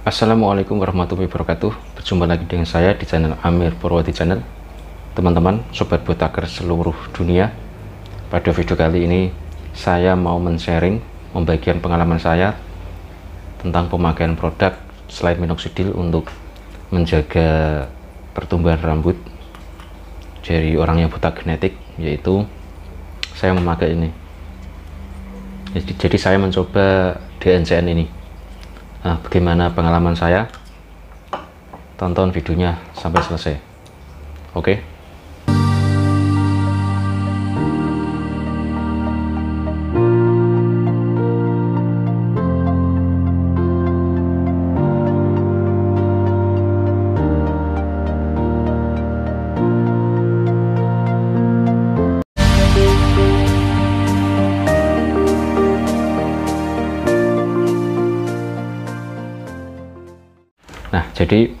Assalamualaikum warahmatullahi wabarakatuh Berjumpa lagi dengan saya di channel Amir Purwati Channel Teman-teman, Sobat Botaker seluruh dunia Pada video kali ini saya mau men-sharing Membagian pengalaman saya Tentang pemakaian produk selain minoxidil untuk menjaga pertumbuhan rambut Dari orang yang botak genetik Yaitu saya memakai ini Jadi, jadi saya mencoba DNCN ini Nah, bagaimana pengalaman saya? Tonton videonya sampai selesai. Oke. Okay? Nah, jadi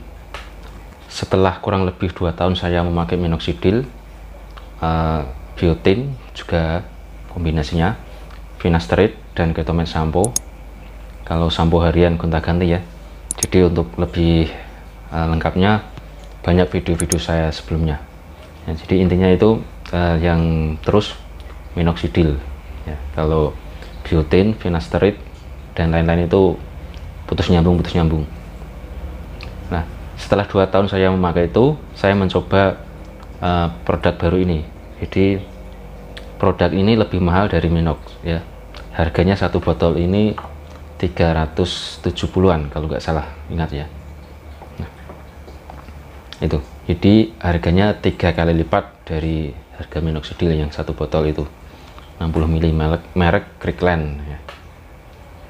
setelah kurang lebih dua tahun saya memakai minoxidil, uh, biotin juga kombinasinya, finasteride dan ketomet sampo. Kalau sampo harian gonta-ganti ya. Jadi untuk lebih uh, lengkapnya banyak video-video saya sebelumnya. Ya, jadi intinya itu uh, yang terus minoxidil. Ya, kalau biotin, finasteride dan lain-lain itu putus nyambung putus nyambung. Nah, setelah dua tahun saya memakai itu, saya mencoba uh, produk baru ini. Jadi produk ini lebih mahal dari Minox ya. Harganya satu botol ini 370-an kalau nggak salah, ingat ya. Nah, itu. Jadi harganya tiga kali lipat dari harga minoxidil yang satu botol itu. 60 ml merek, merek ya.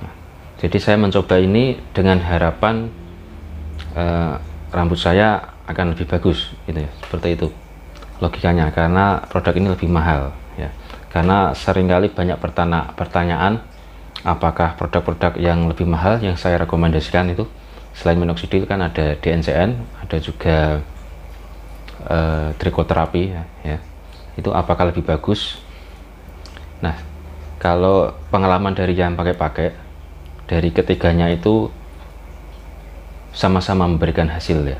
Nah, jadi saya mencoba ini dengan harapan eh, rambut saya akan lebih bagus gitu ya seperti itu logikanya karena produk ini lebih mahal ya karena seringkali banyak pertanya pertanyaan apakah produk-produk yang lebih mahal yang saya rekomendasikan itu selain minoxidil kan ada DNCN ada juga eh, trikoterapi ya, ya itu apakah lebih bagus nah kalau pengalaman dari yang pakai-pakai dari ketiganya itu sama-sama memberikan hasil ya.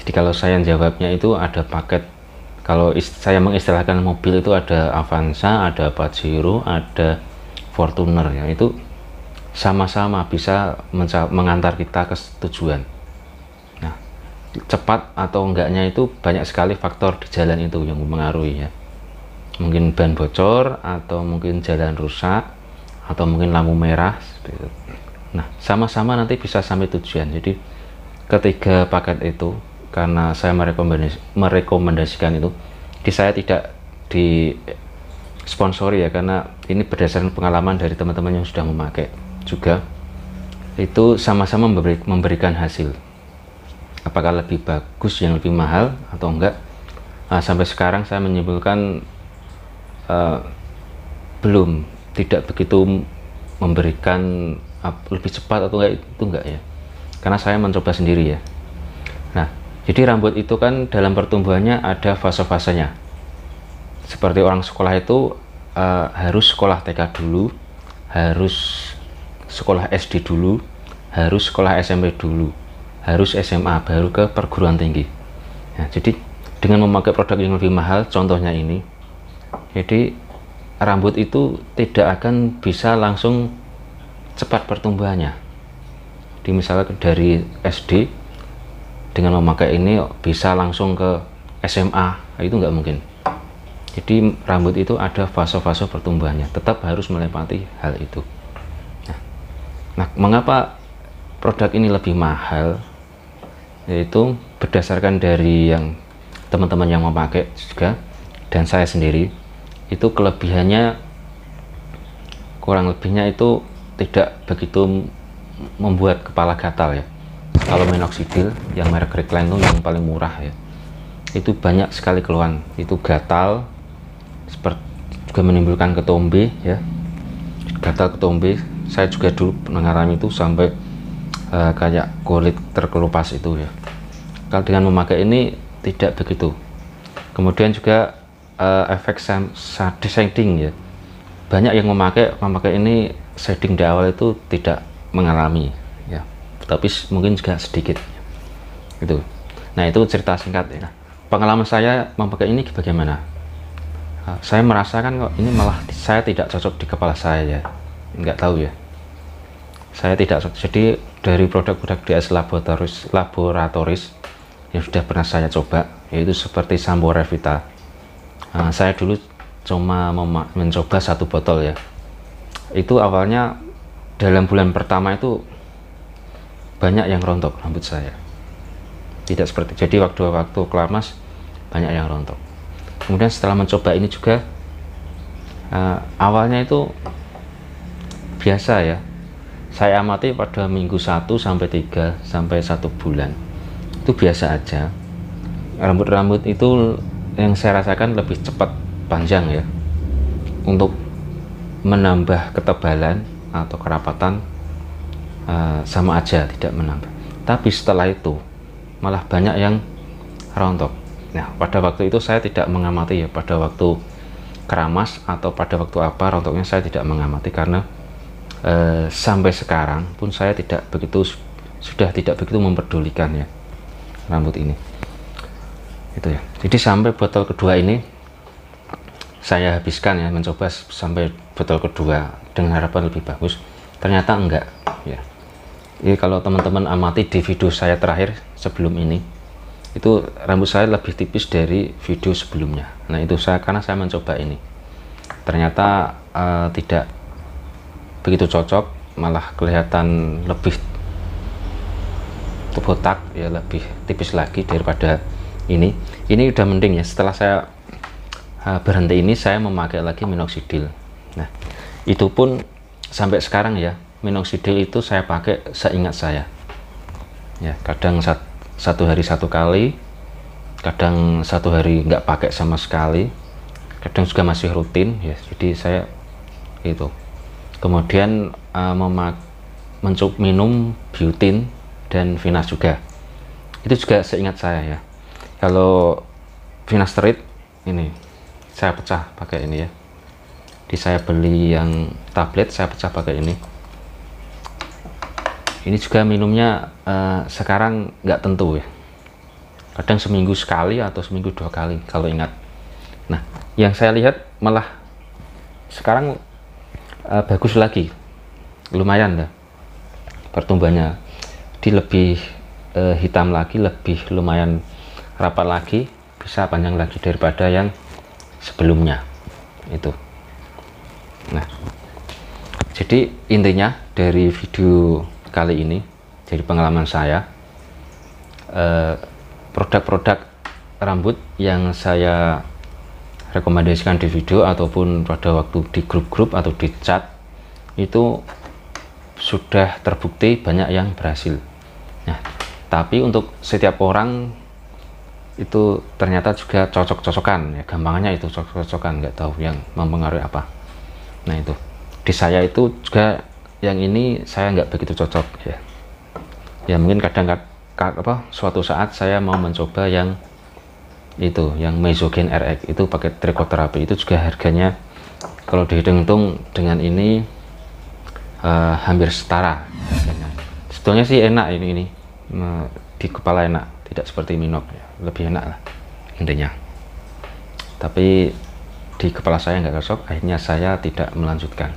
Jadi kalau saya jawabnya itu ada paket kalau saya mengistilahkan mobil itu ada Avanza, ada Pajero, ada Fortuner ya itu sama-sama bisa mengantar kita ke tujuan. Nah, cepat atau enggaknya itu banyak sekali faktor di jalan itu yang mempengaruhi ya. Mungkin ban bocor atau mungkin jalan rusak atau mungkin lampu merah. Nah, sama-sama nanti bisa sampai tujuan. Jadi ketiga paket itu karena saya merekomendasi, merekomendasikan itu di saya tidak di sponsori ya karena ini berdasarkan pengalaman dari teman-teman yang sudah memakai juga itu sama-sama memberi, memberikan hasil apakah lebih bagus yang lebih mahal atau enggak nah, sampai sekarang saya menyimpulkan uh, belum tidak begitu memberikan uh, lebih cepat atau enggak itu enggak ya karena saya mencoba sendiri ya nah jadi rambut itu kan dalam pertumbuhannya ada fase-fasenya seperti orang sekolah itu uh, harus sekolah TK dulu harus sekolah SD dulu harus sekolah SMP dulu harus SMA baru ke perguruan tinggi nah, jadi dengan memakai produk yang lebih mahal contohnya ini jadi rambut itu tidak akan bisa langsung cepat pertumbuhannya di misalnya dari SD dengan memakai ini bisa langsung ke SMA itu nggak mungkin jadi rambut itu ada fase-fase pertumbuhannya tetap harus melewati hal itu nah, nah mengapa produk ini lebih mahal yaitu berdasarkan dari yang teman-teman yang memakai juga dan saya sendiri itu kelebihannya kurang lebihnya itu tidak begitu membuat kepala gatal ya kalau minoxidil yang merek Reclaim itu yang paling murah ya itu banyak sekali keluhan itu gatal seperti juga menimbulkan ketombe ya gatal ketombe saya juga dulu mengalami itu sampai uh, kayak kulit terkelupas itu ya kalau dengan memakai ini tidak begitu kemudian juga uh, efek shading ya banyak yang memakai memakai ini shading di awal itu tidak mengalami ya tapi mungkin juga sedikit ya. itu nah itu cerita singkat ya pengalaman saya memakai ini bagaimana ah, saya merasakan kok ini malah saya tidak cocok di kepala saya ya nggak tahu ya saya tidak cocok. jadi dari produk-produk di laboratoris laboratoris yang sudah pernah saya coba yaitu seperti Sambo Revita ah, saya dulu cuma mencoba satu botol ya itu awalnya dalam bulan pertama itu banyak yang rontok rambut saya tidak seperti jadi waktu-waktu kelamas banyak yang rontok kemudian setelah mencoba ini juga uh, awalnya itu biasa ya saya amati pada minggu 1 sampai 3 sampai satu bulan itu biasa aja rambut-rambut itu yang saya rasakan lebih cepat panjang ya untuk menambah ketebalan atau kerapatan uh, sama aja tidak menambah tapi setelah itu malah banyak yang rontok nah pada waktu itu saya tidak mengamati ya pada waktu keramas atau pada waktu apa rontoknya saya tidak mengamati karena uh, sampai sekarang pun saya tidak begitu sudah tidak begitu memperdulikan ya rambut ini itu ya jadi sampai botol kedua ini saya habiskan ya mencoba sampai botol kedua dengan harapan lebih bagus ternyata enggak ya ini kalau teman-teman amati di video saya terakhir sebelum ini itu rambut saya lebih tipis dari video sebelumnya nah itu saya karena saya mencoba ini ternyata uh, tidak begitu cocok malah kelihatan lebih botak ya lebih tipis lagi daripada ini ini udah mending ya setelah saya Ah, berhenti ini saya memakai lagi minoxidil nah itu pun sampai sekarang ya minoxidil itu saya pakai seingat saya ya kadang sat, satu hari satu kali kadang satu hari nggak pakai sama sekali kadang juga masih rutin ya jadi saya itu kemudian uh, ah, memak mencuk minum biotin dan finas juga itu juga seingat saya ya kalau finasterid ini saya pecah pakai ini ya di saya beli yang tablet saya pecah pakai ini ini juga minumnya uh, sekarang nggak tentu ya kadang seminggu sekali atau seminggu dua kali kalau ingat nah yang saya lihat malah sekarang uh, bagus lagi lumayan dah pertumbuhannya di lebih uh, hitam lagi lebih lumayan rapat lagi bisa panjang lagi daripada yang sebelumnya itu nah jadi intinya dari video kali ini dari pengalaman saya eh, produk-produk eh, rambut yang saya rekomendasikan di video ataupun pada waktu di grup-grup atau di chat itu sudah terbukti banyak yang berhasil nah tapi untuk setiap orang itu ternyata juga cocok-cocokan ya gampangnya itu cocok-cocokan nggak tahu yang mempengaruhi apa nah itu di saya itu juga yang ini saya nggak begitu cocok ya ya mungkin kadang, kadang apa suatu saat saya mau mencoba yang itu yang mesogen RX itu pakai trikoterapi itu juga harganya kalau dihitung-hitung dengan ini uh, hampir setara sebetulnya sih enak ini ini di kepala enak tidak seperti minok ya. lebih enak lah intinya tapi di kepala saya nggak cocok akhirnya saya tidak melanjutkan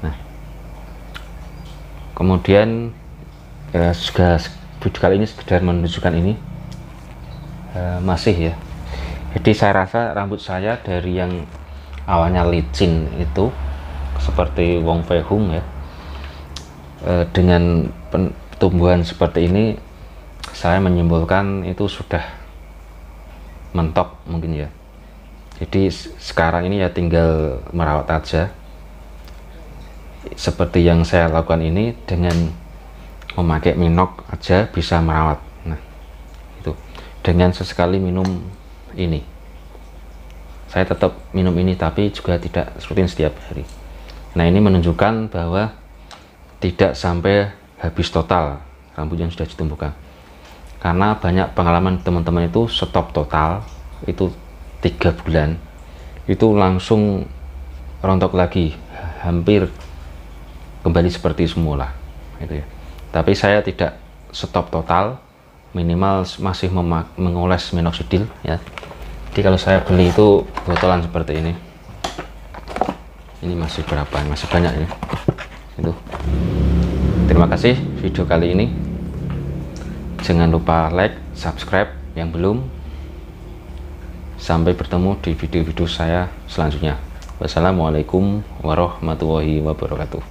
nah kemudian eh, juga kali ini sekedar menunjukkan ini eh, masih ya jadi saya rasa rambut saya dari yang awalnya licin itu seperti Wong Fei Hung ya eh, dengan tumbuhan seperti ini saya menyimpulkan itu sudah mentok mungkin ya jadi sekarang ini ya tinggal merawat aja seperti yang saya lakukan ini dengan memakai minok aja bisa merawat nah itu dengan sesekali minum ini saya tetap minum ini tapi juga tidak rutin setiap hari nah ini menunjukkan bahwa tidak sampai habis total rambut yang sudah ditumbuhkan karena banyak pengalaman teman-teman itu stop total itu tiga bulan itu langsung rontok lagi hampir kembali seperti semula gitu ya tapi saya tidak stop total minimal masih mengoles minoxidil ya jadi kalau saya beli itu botolan seperti ini ini masih berapa masih banyak ini ya. itu terima kasih video kali ini jangan lupa like subscribe yang belum sampai bertemu di video-video saya selanjutnya wassalamualaikum warahmatullahi wabarakatuh